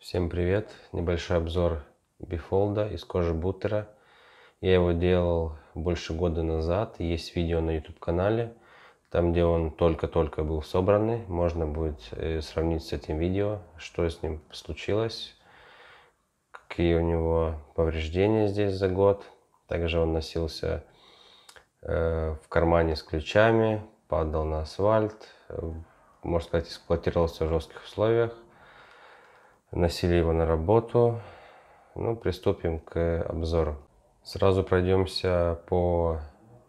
Всем привет! Небольшой обзор бифолда из кожи бутера. Я его делал больше года назад. Есть видео на YouTube канале, там где он только-только был собранный. Можно будет э, сравнить с этим видео, что с ним случилось, какие у него повреждения здесь за год. Также он носился э, в кармане с ключами, падал на асфальт, э, можно сказать, эксплуатировался в жестких условиях носили его на работу. Ну, приступим к обзору. Сразу пройдемся по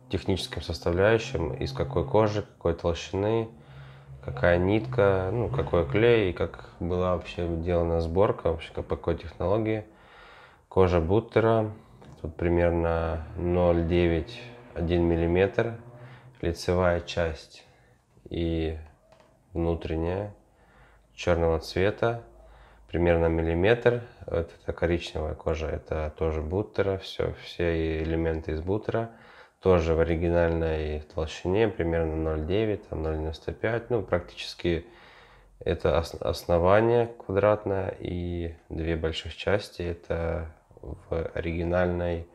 техническим составляющим, из какой кожи, какой толщины, какая нитка, ну, какой клей, и как была вообще сделана сборка, вообще по какой технологии. Кожа бутера, тут примерно 0,9-1 мм, лицевая часть и внутренняя черного цвета примерно миллиметр. Вот это коричневая кожа, это тоже буттера, все, все элементы из буттера. Тоже в оригинальной толщине, примерно 0,9, 0,95. Ну, практически это основание квадратное и две больших части. Это в оригинальной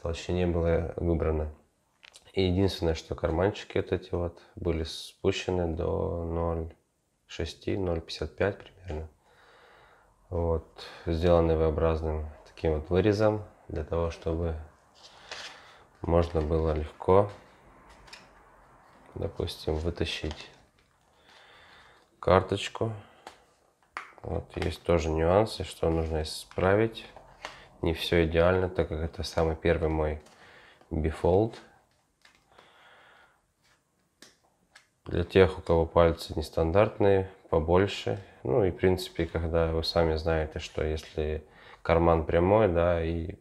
толщине было выбрано. И единственное, что карманчики вот эти вот были спущены до 0,6, 0,55 примерно вот, сделаны V-образным таким вот вырезом, для того, чтобы можно было легко, допустим, вытащить карточку. Вот есть тоже нюансы, что нужно исправить. Не все идеально, так как это самый первый мой бифолд. для тех, у кого пальцы нестандартные, побольше. Ну и, в принципе, когда вы сами знаете, что если карман прямой, да, и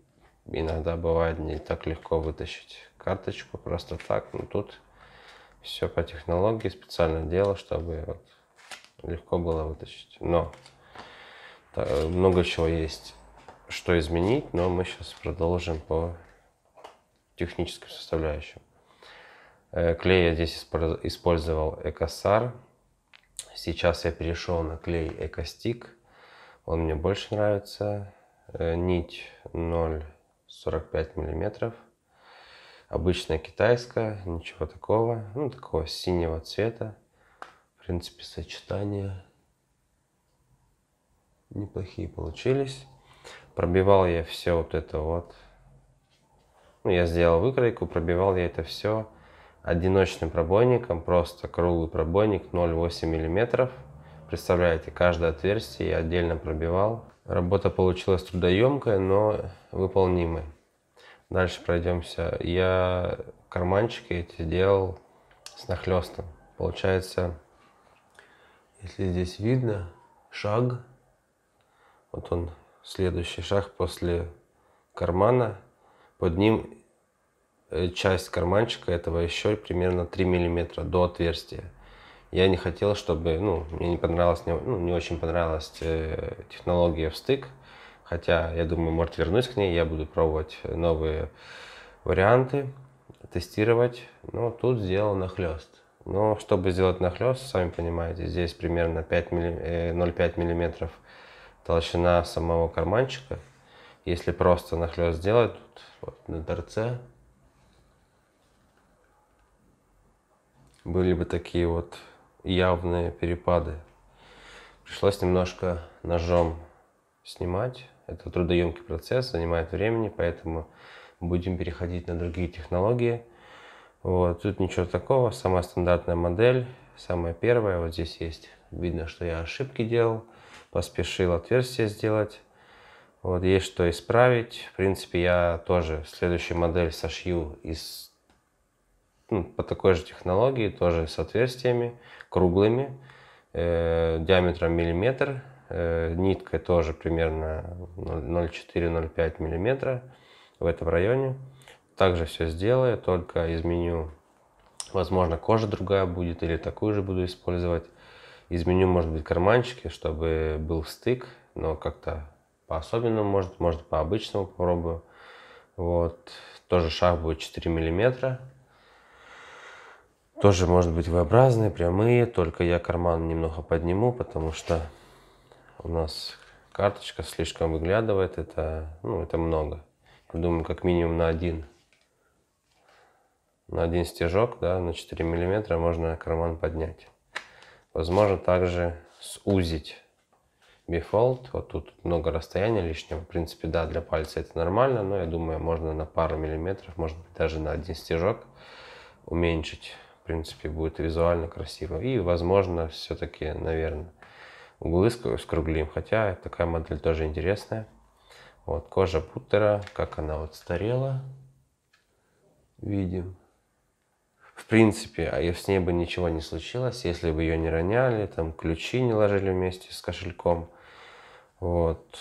иногда бывает не так легко вытащить карточку просто так, но ну тут все по технологии, специально дело, чтобы вот легко было вытащить. Но много чего есть, что изменить, но мы сейчас продолжим по техническим составляющим. Э, клей я здесь использовал Экосар. Сейчас я перешел на клей Экостик. Он мне больше нравится. Э, нить 0,45 миллиметров. Обычная китайская, ничего такого. Ну, такого синего цвета. В принципе, сочетания неплохие получились. Пробивал я все вот это вот. Ну, я сделал выкройку, пробивал я это все одиночным пробойником, просто круглый пробойник 0,8 мм. Представляете, каждое отверстие я отдельно пробивал. Работа получилась трудоемкая, но выполнимой. Дальше пройдемся. Я карманчики эти делал с нахлестом. Получается, если здесь видно, шаг, вот он, следующий шаг после кармана, под ним Э, часть карманчика этого еще примерно 3 миллиметра до отверстия. Я не хотел, чтобы, ну, мне не понравилась, не, ну, не очень понравилась э, технология встык, хотя, я думаю, может, вернусь к ней, я буду пробовать новые варианты, тестировать, но тут сделал нахлест. Но чтобы сделать нахлест, сами понимаете, здесь примерно 5 милли... 0,5 э, мм толщина самого карманчика. Если просто нахлест сделать, тут вот на торце были бы такие вот явные перепады. Пришлось немножко ножом снимать. Это трудоемкий процесс, занимает времени, поэтому будем переходить на другие технологии. Вот, тут ничего такого, самая стандартная модель, самая первая, вот здесь есть, видно, что я ошибки делал, поспешил отверстие сделать, вот, есть что исправить, в принципе, я тоже следующую модель сошью из по такой же технологии, тоже с отверстиями, круглыми, э, диаметром миллиметр, э, ниткой тоже примерно 0,4-0,5 миллиметра в этом районе. Также все сделаю, только изменю, возможно, кожа другая будет или такую же буду использовать. Изменю, может быть, карманчики, чтобы был стык, но как-то по-особенному, может, может, по-обычному попробую. Вот. Тоже шаг будет 4 миллиметра. Тоже может быть V-образные, прямые, только я карман немного подниму, потому что у нас карточка слишком выглядывает, это, ну, это много. Я думаю, как минимум на один, на один стежок, да, на 4 миллиметра можно карман поднять. Возможно, также сузить бифолд. Вот тут много расстояния лишнего. В принципе, да, для пальца это нормально, но я думаю, можно на пару миллиметров, может быть, даже на один стежок уменьшить в принципе, будет визуально красиво. И, возможно, все-таки, наверное, углы скруглим. Хотя такая модель тоже интересная. Вот кожа Путера как она вот старела. Видим. В принципе, а если с ней бы ничего не случилось, если бы ее не роняли, там ключи не ложили вместе с кошельком, вот,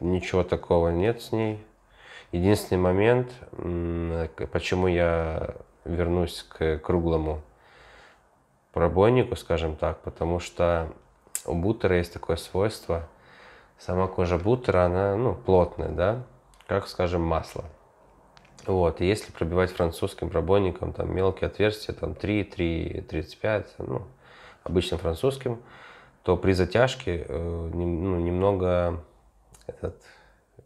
ничего такого нет с ней. Единственный момент, почему я вернусь к круглому пробойнику, скажем так, потому что у бутера есть такое свойство, сама кожа бутера, она ну, плотная, да, как, скажем, масло. Вот, и если пробивать французским пробойником там мелкие отверстия, там 3, 3, 35, ну, обычным французским, то при затяжке э, ну, немного этот,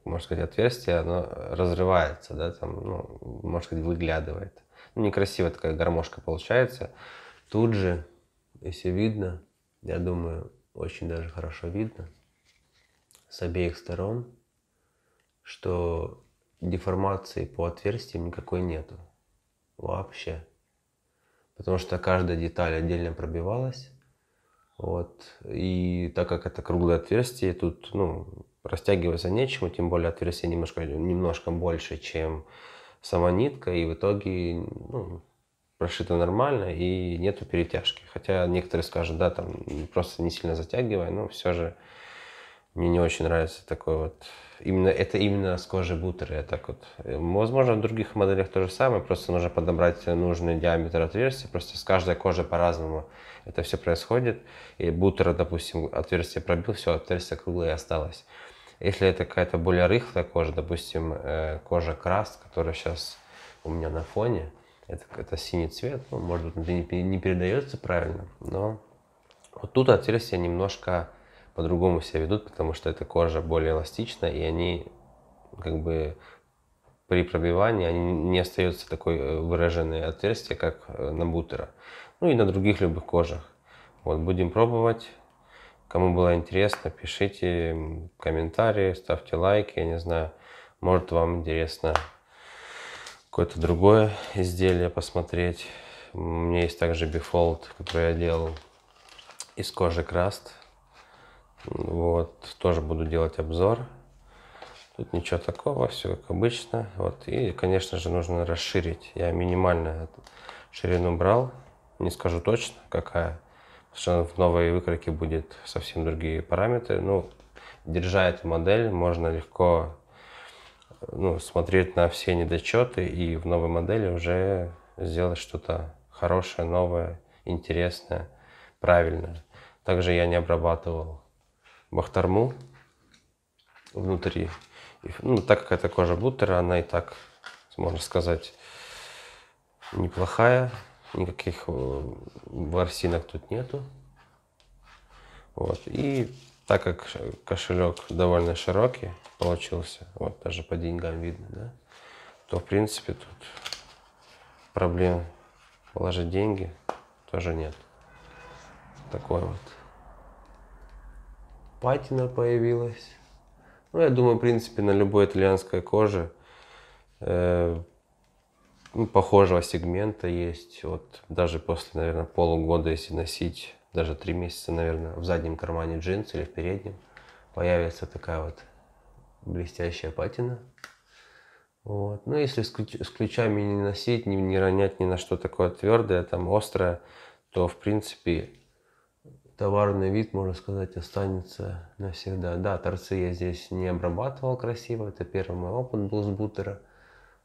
можно сказать, отверстие, оно разрывается, да, там, ну, можно сказать, выглядывает. Некрасивая такая гармошка получается. Тут же, если видно, я думаю, очень даже хорошо видно с обеих сторон, что деформации по отверстиям никакой нету. Вообще. Потому что каждая деталь отдельно пробивалась. Вот. И так как это круглое отверстие, тут ну, растягиваться нечему, тем более отверстие немножко, немножко больше, чем сама нитка, и в итоге ну, прошита нормально, и нету перетяжки. Хотя некоторые скажут, да, там просто не сильно затягивай, но все же мне не очень нравится такой вот... Именно, это именно с кожи бутера, я так вот. Возможно, в других моделях то же самое, просто нужно подобрать нужный диаметр отверстия, просто с каждой кожи по-разному это все происходит. И бутера, допустим, отверстие пробил, все, отверстие круглое осталось. Если это какая-то более рыхлая кожа, допустим, э, кожа краст, которая сейчас у меня на фоне, это, это синий цвет, ну, может быть, не, не передается правильно, но вот тут отверстия немножко по-другому себя ведут, потому что эта кожа более эластична, и они как бы при пробивании они не остаются такой э, выраженные отверстия, как э, на бутера, ну и на других любых кожах. Вот, будем пробовать. Кому было интересно, пишите комментарии, ставьте лайки, я не знаю, может вам интересно какое-то другое изделие посмотреть. У меня есть также бифолд, который я делал из кожи краст. Вот, тоже буду делать обзор. Тут ничего такого, все как обычно. Вот, и, конечно же, нужно расширить. Я минимально ширину брал, не скажу точно, какая что в новой выкройке будет совсем другие параметры. Ну, держа эту модель, можно легко ну, смотреть на все недочеты и в новой модели уже сделать что-то хорошее, новое, интересное, правильное. Также я не обрабатывал бахтарму внутри. Ну, так как это кожа бутера, она и так, можно сказать, неплохая никаких э, ворсинок тут нету. Вот. И так как кошелек довольно широкий получился, вот даже по деньгам видно, да, то в принципе тут проблем положить деньги тоже нет. Такой вот. Патина появилась. Ну, я думаю, в принципе, на любой итальянской коже э, ну, похожего сегмента есть. Вот даже после, наверное, полугода, если носить, даже три месяца, наверное, в заднем кармане джинсы или в переднем, появится такая вот блестящая патина. Вот. Ну, если с, ключ, с ключами не носить, не, не ронять ни на что такое твердое, там, острое, то, в принципе, товарный вид, можно сказать, останется навсегда. Да, торцы я здесь не обрабатывал красиво, это первый мой опыт был с бутера.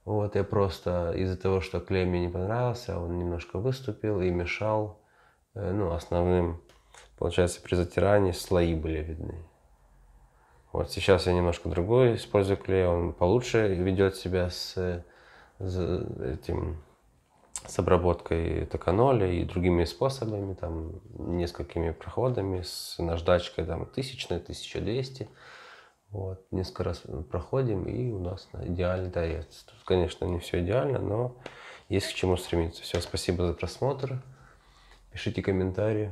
Вот я просто из-за того, что клей мне не понравился, он немножко выступил и мешал, э, ну, основным, получается, при затирании слои были видны. Вот сейчас я немножко другой использую клей, он получше ведет себя с, с этим с обработкой токаноли и другими способами, там, несколькими проходами, с наждачкой там, тысячной, 1200. Вот. Несколько раз проходим, и у нас идеальный тарец. Тут, конечно, не все идеально, но есть к чему стремиться. Все, спасибо за просмотр. Пишите комментарии.